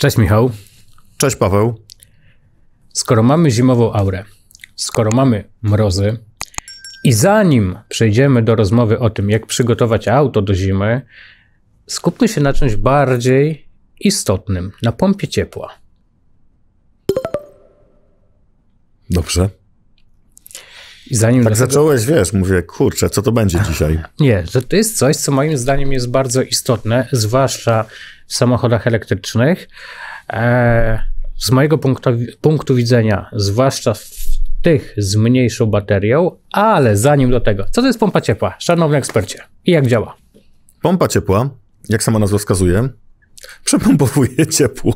Cześć Michał. Cześć Paweł. Skoro mamy zimową aurę, skoro mamy mrozy, i zanim przejdziemy do rozmowy o tym, jak przygotować auto do zimy, skupmy się na czymś bardziej istotnym na pompie ciepła. Dobrze. I zanim tak tego... zacząłeś, wiesz, mówię, kurczę, co to będzie dzisiaj? Nie, że to jest coś, co moim zdaniem jest bardzo istotne, zwłaszcza w samochodach elektrycznych. E, z mojego punktu, punktu widzenia, zwłaszcza w tych z mniejszą baterią, ale zanim do tego, co to jest pompa ciepła, szanowny ekspercie, i jak działa? Pompa ciepła, jak sama nazwa wskazuje, przepompowuje ciepło.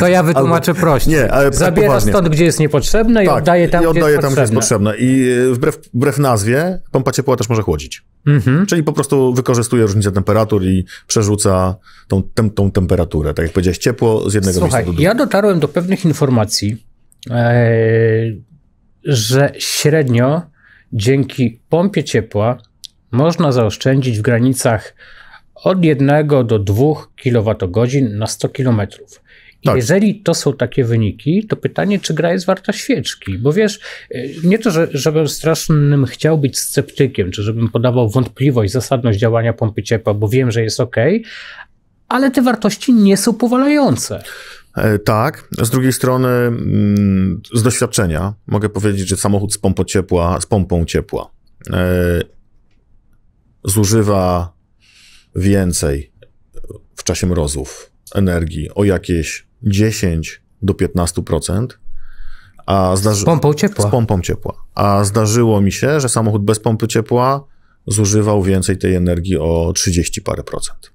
To ja wytłumaczę Albo, prościej. Nie, ale Zabiera poważnie. stąd, gdzie jest niepotrzebne i tak, oddaje tam, i oddaje gdzie, jest tam gdzie jest potrzebne. I e, wbrew, wbrew nazwie pompa ciepła też może chłodzić. Mhm. Czyli po prostu wykorzystuje różnicę temperatur i przerzuca tą, tą temperaturę. Tak jak powiedziałeś, ciepło z jednego Słuchaj, miejsca do drugiego. ja dotarłem do pewnych informacji, e, że średnio dzięki pompie ciepła można zaoszczędzić w granicach od 1 do 2 kWh na 100 km tak. jeżeli to są takie wyniki, to pytanie, czy gra jest warta świeczki? Bo wiesz, y, nie to, że, żebym strasznym chciał być sceptykiem, czy żebym podawał wątpliwość, zasadność działania pompy ciepła, bo wiem, że jest ok, ale te wartości nie są powalające. E, tak. Z drugiej strony, mm, z doświadczenia mogę powiedzieć, że samochód z, pompą ciepła, z pompą ciepła e, zużywa więcej w czasie mrozów energii o jakieś 10 do 15%. A zdarzy... Z pompą ciepła. Z pompą ciepła. A zdarzyło mi się, że samochód bez pompy ciepła zużywał więcej tej energii o 30 parę procent.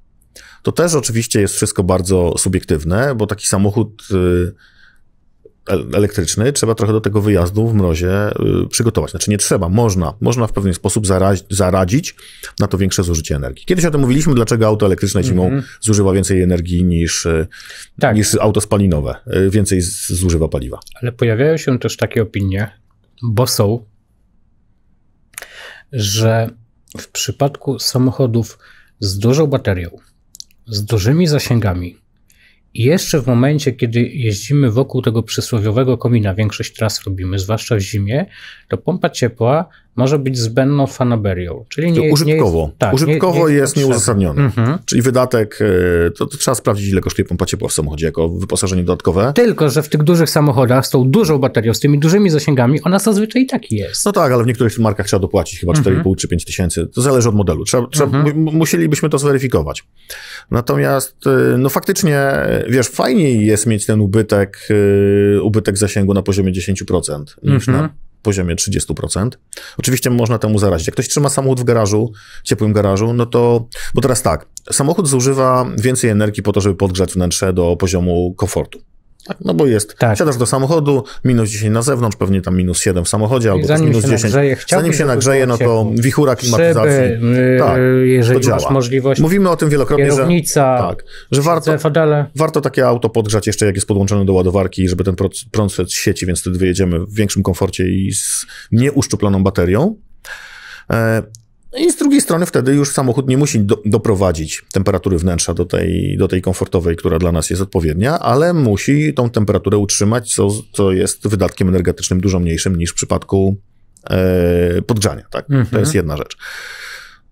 To też oczywiście jest wszystko bardzo subiektywne, bo taki samochód y, elektryczny, trzeba trochę do tego wyjazdu w mrozie y, przygotować. Znaczy nie trzeba, można. Można w pewien sposób zaradzić na to większe zużycie energii. Kiedyś o tym mówiliśmy, dlaczego auto elektryczne zimą mm -hmm. zużywa więcej energii niż, y, tak. niż auto spalinowe. Y, więcej zużywa paliwa. Ale pojawiają się też takie opinie, bo są, że w przypadku samochodów z dużą baterią, z dużymi zasięgami, i jeszcze w momencie, kiedy jeździmy wokół tego przysłowiowego komina, większość tras robimy, zwłaszcza w zimie, to pompa ciepła może być zbędną fanaberią. Czyli nie, tak, użytkowo. Nie jest, tak, użytkowo nie, nie jest, nieuzasadniony. Mhm. Czyli wydatek, e, to, to, trzeba sprawdzić, ile kosztuje pompa ciepła w samochodzie jako wyposażenie dodatkowe. Tylko, że w tych dużych samochodach z tą dużą baterią, z tymi dużymi zasięgami, ona zazwyczaj i tak jest. No tak, ale w niektórych markach trzeba dopłacić chyba mhm. 4,5 czy 5 tysięcy. To zależy od modelu. Trzeba, trzeba mhm. Musielibyśmy to zweryfikować. Natomiast, e, no faktycznie, e, wiesz, fajniej jest mieć ten ubytek, ubytek zasięgu na poziomie 10% niż mhm. na poziomie 30%. Oczywiście można temu zarazić. Jak ktoś trzyma samochód w garażu, ciepłym garażu, no to, bo teraz tak, samochód zużywa więcej energii po to, żeby podgrzać wnętrze do poziomu komfortu. Tak, no bo jest. Tak. Siadasz do samochodu, minus 10 na zewnątrz, pewnie tam minus 7 w samochodzie, albo zanim minus 10. Nagrzeje, zanim się nagrzeje, no to wichura klimatyzacji. Y, tak, jeżeli to masz możliwość. Mówimy o tym wielokrotnie, że, tak, że warto, warto takie auto podgrzać jeszcze, jak jest podłączone do ładowarki, żeby ten prąd z sieci, więc wtedy wyjedziemy w większym komforcie i z nieuszczuploną baterią. E, no I z drugiej strony wtedy już samochód nie musi do, doprowadzić temperatury wnętrza do tej, do tej komfortowej, która dla nas jest odpowiednia, ale musi tą temperaturę utrzymać, co, co jest wydatkiem energetycznym dużo mniejszym niż w przypadku e, podgrzania. Tak? Mhm. To jest jedna rzecz.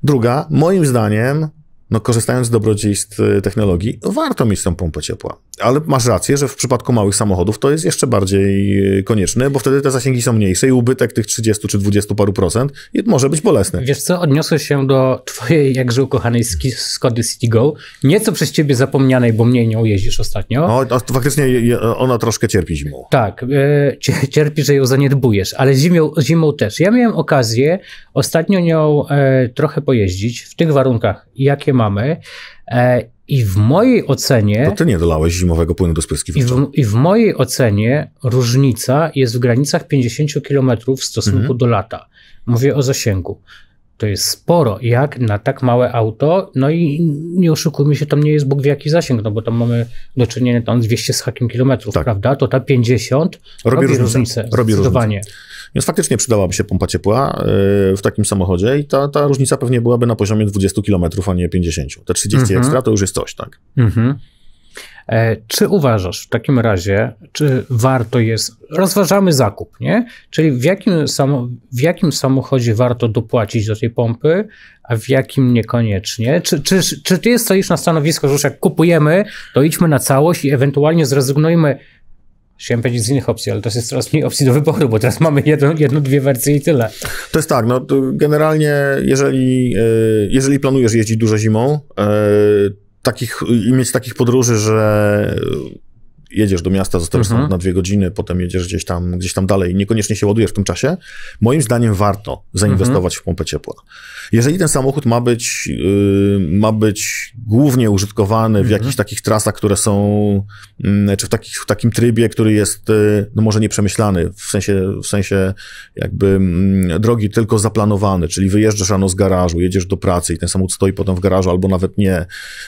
Druga, moim zdaniem, no korzystając z dobrodziejstw y, technologii, no, warto mieć tą pompę ciepła. Ale masz rację, że w przypadku małych samochodów to jest jeszcze bardziej y, konieczne, bo wtedy te zasięgi są mniejsze i ubytek tych 30 czy 20 paru procent może być bolesny. Wiesz co, odniosę się do twojej jakże ukochanej Skody City Go, nieco przez ciebie zapomnianej, bo mnie nią jeździsz ostatnio. No, to faktycznie ona troszkę cierpi zimą. Tak, e, cierpi, że ją zaniedbujesz, ale zimą, zimą też. Ja miałem okazję ostatnio nią e, trochę pojeździć w tych warunkach, jakie ma mamy. E, I w mojej ocenie. To ty nie dolałeś zimowego płynu do spryskiwacza. I, I w, mojej ocenie różnica jest w granicach 50 km w stosunku mhm. do lata. Mówię o zasięgu. To jest sporo, jak na tak małe auto. No i nie oszukujmy się, to nie jest Bóg w jaki zasięg, no bo tam mamy do czynienia tam 200 z hakiem kilometrów, tak. prawda? To ta 50 robi, robi różnicę. Robi różnicę. Więc faktycznie przydałaby się pompa ciepła y, w takim samochodzie i ta, ta różnica pewnie byłaby na poziomie 20 kilometrów a nie 50. Te 30 mhm. ekstra to już jest coś, tak? Mhm. E, czy uważasz w takim razie, czy warto jest, rozważamy zakup, nie? Czyli w jakim, samo, w jakim samochodzie warto dopłacić do tej pompy, a w jakim niekoniecznie? Czy, czy, czy ty stoisz na stanowisku, że już jak kupujemy, to idźmy na całość i ewentualnie zrezygnujmy Chciałem powiedzieć z innych opcji, ale to jest coraz mniej opcji do wyboru, bo teraz mamy jedną, jedno, dwie wersje i tyle. To jest tak, no generalnie jeżeli, e, jeżeli planujesz jeździć dużo zimą, e, takich, i mieć takich podróży, że jedziesz do miasta, zostajesz mhm. na dwie godziny, potem jedziesz gdzieś tam, gdzieś tam dalej, niekoniecznie się ładujesz w tym czasie, moim zdaniem warto zainwestować mhm. w pompę ciepła. Jeżeli ten samochód ma być, yy, ma być głównie użytkowany mhm. w jakichś takich trasach, które są, yy, czy w, takich, w takim trybie, który jest, yy, no może nieprzemyślany, w sensie, w sensie jakby mm, drogi tylko zaplanowany, czyli wyjeżdżasz rano z garażu, jedziesz do pracy i ten samochód stoi potem w garażu, albo nawet nie,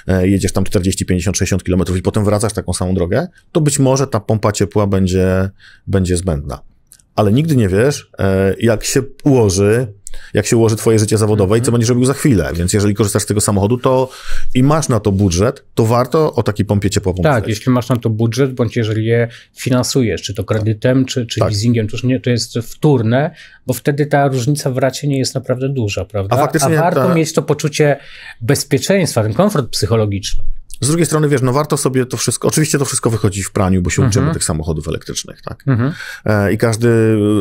e, jedziesz tam 40, 50, 60 kilometrów i potem wracasz taką samą drogę, to być może ta pompa ciepła będzie, będzie zbędna. Ale nigdy nie wiesz, e, jak się ułoży, jak się ułoży twoje życie zawodowe i co mhm. będziesz robił za chwilę. Więc jeżeli korzystasz z tego samochodu to i masz na to budżet, to warto o takiej pompie ciepła pomyśleć. Tak, jeśli masz na to budżet, bądź jeżeli je finansujesz, czy to kredytem, czy, czy tak. leasingiem, to, nie, to jest wtórne, bo wtedy ta różnica w racie nie jest naprawdę duża, prawda? A, faktycznie A warto ta... mieć to poczucie bezpieczeństwa, ten komfort psychologiczny. Z drugiej strony, wiesz, no warto sobie to wszystko, oczywiście to wszystko wychodzi w praniu, bo się mhm. uczymy tych samochodów elektrycznych, tak? Mhm. E, I każdy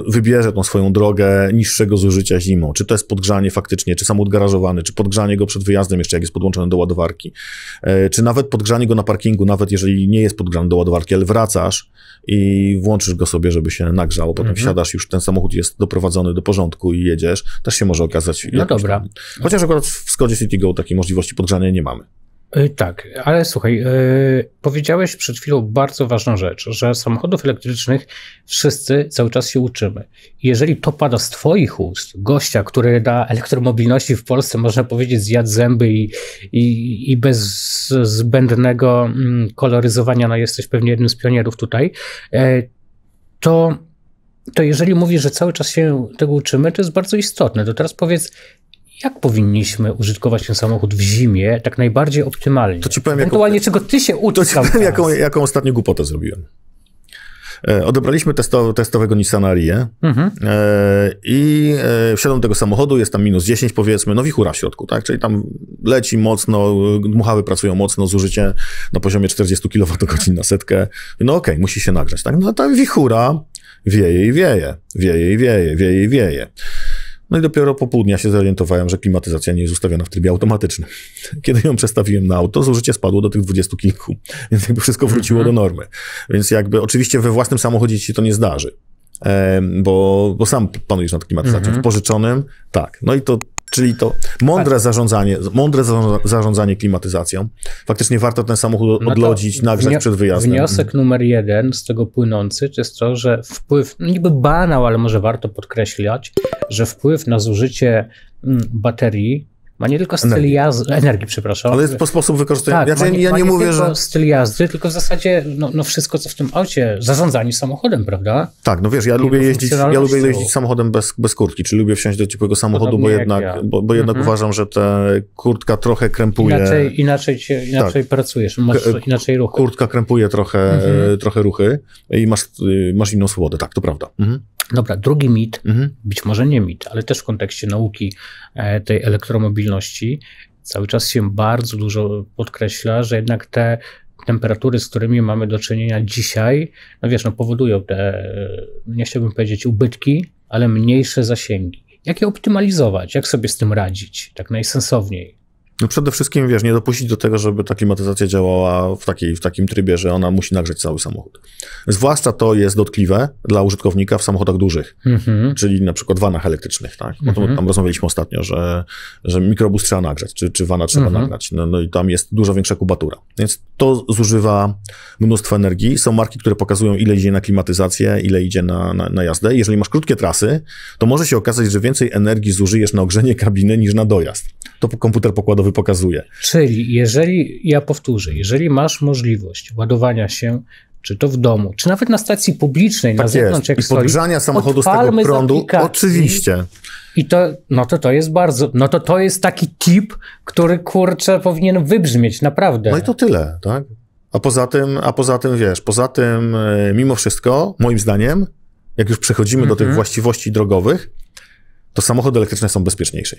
wybierze tą swoją drogę niższego zużycia zimą. Czy to jest podgrzanie faktycznie, czy samochód garażowany, czy podgrzanie go przed wyjazdem jeszcze, jak jest podłączony do ładowarki, e, czy nawet podgrzanie go na parkingu, nawet jeżeli nie jest podgrzany do ładowarki, ale wracasz i włączysz go sobie, żeby się nagrzało, potem mhm. wsiadasz, już ten samochód jest doprowadzony do porządku i jedziesz, też się może okazać. No dobra. Tam. Chociaż akurat w Skodzie City Go takiej możliwości podgrzania nie mamy. E, tak, ale słuchaj, e, powiedziałeś przed chwilą bardzo ważną rzecz, że samochodów elektrycznych wszyscy cały czas się uczymy. Jeżeli to pada z Twoich ust, gościa, który na elektromobilności w Polsce można powiedzieć zjadł zęby i, i, i bez zbędnego mm, koloryzowania, no jesteś pewnie jednym z pionierów tutaj, e, to to jeżeli mówisz, że cały czas się tego uczymy, to jest bardzo istotne. To teraz powiedz, jak powinniśmy użytkować ten samochód w zimie tak najbardziej optymalnie. To ci powiem, Ewentualnie jaką, czego ty się uczysz. To ci powiem, jaką, jaką ostatnią głupotę zrobiłem. E, odebraliśmy testowego Nissan Arię mhm. E, i e, wsiadłem do tego samochodu, jest tam minus 10 powiedzmy, no wichura w środku, tak? Czyli tam leci mocno, dmuchawy pracują mocno, zużycie na poziomie 40 kWh na setkę. No okej, okay, musi się nagrzać, tak? No ta wichura wieje i wieje, wieje i wieje, wieje i wieje. No i dopiero po pół dnia się zorientowałem, że klimatyzacja nie jest ustawiona w trybie automatycznym. Kiedy ją przestawiłem na auto, zużycie spadło do tych dwudziestu kilku, więc jakby wszystko wróciło mhm. do normy. Więc jakby oczywiście we własnym samochodzie ci to nie zdarzy bo, bo sam panujesz nad klimatyzacją. Mhm. W pożyczonym, tak. No i to Czyli to mądre tak. zarządzanie, mądre zarządzanie klimatyzacją. Faktycznie warto ten samochód no odlodzić, no nagrzać przed wyjazdem. Wniosek mhm. numer jeden z tego płynący to jest to, że wpływ, no niby banał, ale może warto podkreślać, że wpływ na zużycie mm, baterii ma nie tylko styl energii. jazdy, energii, przepraszam. Ale jest po sposób wykorzystania. Tak, ja, ma nie, ja nie, nie mówię, tylko że. styl jazdy, tylko w zasadzie no, no wszystko, co w tym aucie, zarządzanie samochodem, prawda? Tak, no wiesz, ja lubię jeździć, ja lubię jeździć samochodem bez, bez kurtki, czyli lubię wsiąść do ciepłego samochodu, bo jednak, ja. bo, bo, jednak mhm. uważam, że ta kurtka trochę krępuje. Inaczej, inaczej, cię, tak. inaczej tak. pracujesz, masz e, inaczej ruchy. Kurtka krępuje trochę, mhm. trochę ruchy i masz, y, masz inną swobodę, tak, to prawda. Mhm. Dobra, drugi mit, mhm. być może nie mit, ale też w kontekście nauki e, tej elektromobilności, cały czas się bardzo dużo podkreśla, że jednak te temperatury, z którymi mamy do czynienia dzisiaj, no wiesz, no powodują te, nie chciałbym powiedzieć ubytki, ale mniejsze zasięgi. Jak je optymalizować? Jak sobie z tym radzić? Tak najsensowniej. No przede wszystkim, wiesz, nie dopuścić do tego, żeby ta klimatyzacja działała w, takiej, w takim trybie, że ona musi nagrzeć cały samochód. Zwłaszcza to jest dotkliwe dla użytkownika w samochodach dużych, mhm. czyli na przykład vanach elektrycznych, tak? No to mhm. tam rozmawialiśmy ostatnio, że, że mikrobus trzeba nagrzeć, czy, czy wana trzeba mhm. nagrać, no, no i tam jest dużo większa kubatura. Więc to zużywa mnóstwo energii. Są marki, które pokazują, ile idzie na klimatyzację, ile idzie na, na, na jazdę. Jeżeli masz krótkie trasy, to może się okazać, że więcej energii zużyjesz na ogrzenie kabiny niż na dojazd to komputer pokładowy pokazuje. Czyli jeżeli, ja powtórzę, jeżeli masz możliwość ładowania się czy to w domu, czy nawet na stacji publicznej, tak na zewnątrz, jest. jak I stoi, podgrzania samochodu z tego prądu, z oczywiście. I to, no to to jest bardzo, no to to jest taki tip, który kurczę powinien wybrzmieć, naprawdę. No i to tyle, tak? A poza tym, a poza tym wiesz, poza tym e, mimo wszystko, moim zdaniem, jak już przechodzimy mm -hmm. do tych mhm. właściwości drogowych, to samochody elektryczne są bezpieczniejsze.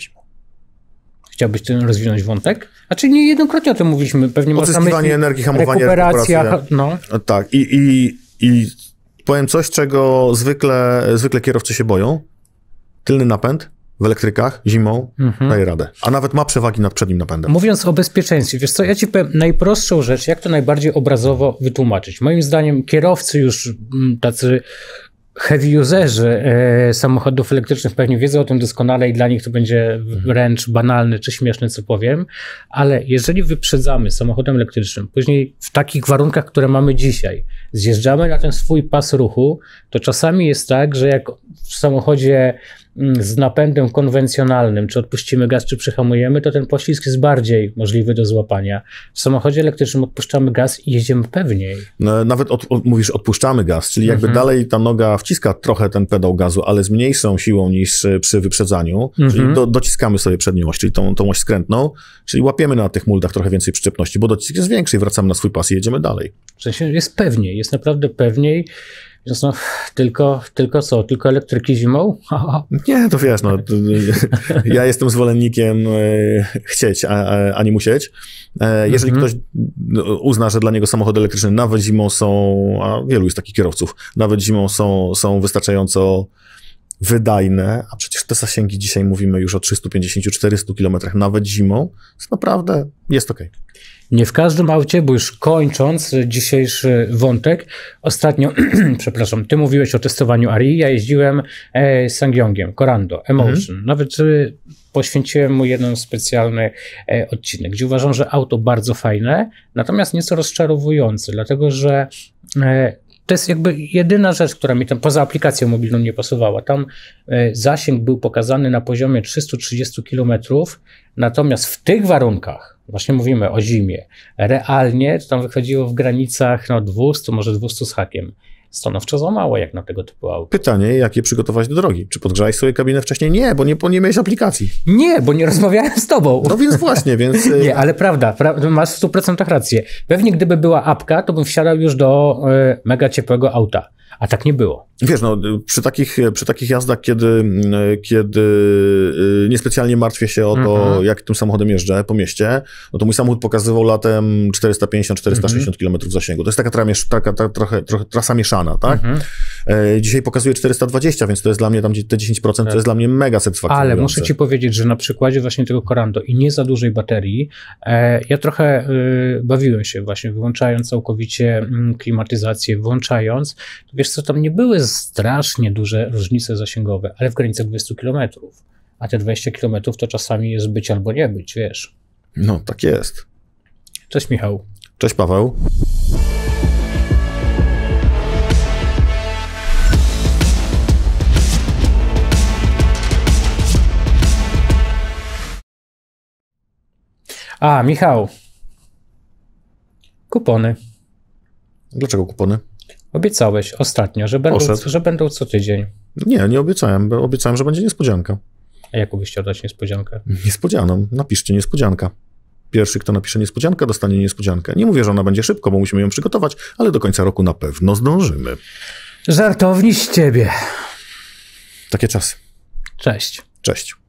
Chciałbyś ten rozwinąć wątek? A czy nie o tym mówiliśmy, pewnie Odzyskiwanie energii, hamowanie, rekuperacja. rekuperacja. No. no. Tak, I, i, i powiem coś, czego zwykle, zwykle kierowcy się boją. Tylny napęd, w elektrykach zimą mhm. daje radę. A nawet ma przewagi nad przednim napędem. Mówiąc o bezpieczeństwie, wiesz co, ja ci powiem najprostszą rzecz, jak to najbardziej obrazowo wytłumaczyć. Moim zdaniem kierowcy już mm, tacy heavy userzy e, samochodów elektrycznych pewnie wiedzą o tym doskonale i dla nich to będzie mhm. wręcz banalne czy śmieszne, co powiem, ale jeżeli wyprzedzamy samochodem elektrycznym, później w takich warunkach, które mamy dzisiaj, zjeżdżamy na ten swój pas ruchu, to czasami jest tak, że jak w samochodzie mm, z napędem konwencjonalnym, czy odpuścimy gaz, czy przyhamujemy, to ten poślizg jest bardziej możliwy do złapania. W samochodzie elektrycznym odpuszczamy gaz i jedziemy pewniej. No, nawet od, od, mówisz, odpuszczamy gaz, czyli jakby mhm. dalej ta noga wciska trochę ten pedał gazu, ale z mniejszą siłą niż e, przy wyprzedzaniu, mhm. czyli do, dociskamy sobie przednią oś, czyli tą, tą oś skrętną, czyli łapiemy na tych muldach trochę więcej przyczepności, bo docisk jest większy i wracamy na swój pas i jedziemy dalej. W sensie jest pewniej, jest naprawdę pewniej. Że są tylko, tylko co, tylko elektryki zimą? nie, to wiesz, no, to, ja jestem zwolennikiem e, chcieć, a, a, nie musieć. E, jeżeli mm -hmm. ktoś no, uzna, że dla niego samochody elektryczne nawet zimą są, a wielu jest takich kierowców, nawet zimą są, są wystarczająco wydajne, a przecież te zasięgi dzisiaj mówimy już o 350-400 km, nawet zimą, to naprawdę jest ok. Nie w każdym aucie, bo już kończąc dzisiejszy wątek, ostatnio, przepraszam, ty mówiłeś o testowaniu ARI, ja jeździłem e, Sangyongiem, Corando, Emotion, mhm. nawet y, poświęciłem mu jeden specjalny e, odcinek, gdzie uważam, że auto bardzo fajne, natomiast nieco rozczarowujące, dlatego że e, to jest jakby jedyna rzecz, która mi tam poza aplikacją mobilną nie pasowała. Tam e, zasięg był pokazany na poziomie 330 km, natomiast w tych warunkach, właśnie mówimy o zimie, realnie to tam wychodziło w granicach no, 200, może 200 z hakiem stanowczo za mało, jak na tego typu auto. Pytanie, jak je przygotować do drogi? Czy podgrzałeś sobie kabinę wcześniej? Nie, bo nie, bo nie miałeś aplikacji. Nie, bo nie rozmawiałem z tobą. No więc właśnie, więc... Y, nie, ale prawda, pra masz w 100% rację. Pewnie gdyby była apka, to bym wsiadał już do y, mega ciepłego auta. A tak nie było. Wiesz, no, przy takich, przy takich jazdach, kiedy, kiedy y, niespecjalnie martwię się o to, mhm. jak tym samochodem jeżdżę po mieście, no to mój samochód pokazywał latem 450-460 km zasięgu. To jest taka, taka trochę, trochę trasa mieszana, tak? Mhm. E, dzisiaj pokazuje 420, więc to jest dla mnie tam te 10%, tak. to jest dla mnie mega satysfakcjonujące. Ale muszę ci powiedzieć, że na przykładzie właśnie tego Corando i nie za dużej baterii, e, ja trochę y, bawiłem się właśnie wyłączając całkowicie mm, klimatyzację, włączając. Wiesz, Wiesz co, tam nie były strasznie duże różnice zasięgowe, ale w granicach 20 km. A te 20 km to czasami jest być albo nie być, wiesz. No, tak jest. Cześć Michał. Cześć Paweł. A, Michał. Kupony. Dlaczego kupony? Obiecałeś ostatnio, że będą, że będą co tydzień. Nie, nie obiecałem. bo Obiecałem, że będzie niespodzianka. A jakobyś byście oddać niespodziankę? Niespodzianą. Napiszcie niespodzianka. Pierwszy, kto napisze niespodziankę, dostanie niespodziankę. Nie mówię, że ona będzie szybko, bo musimy ją przygotować, ale do końca roku na pewno zdążymy. Żartowni z ciebie. Takie czasy. Cześć. Cześć.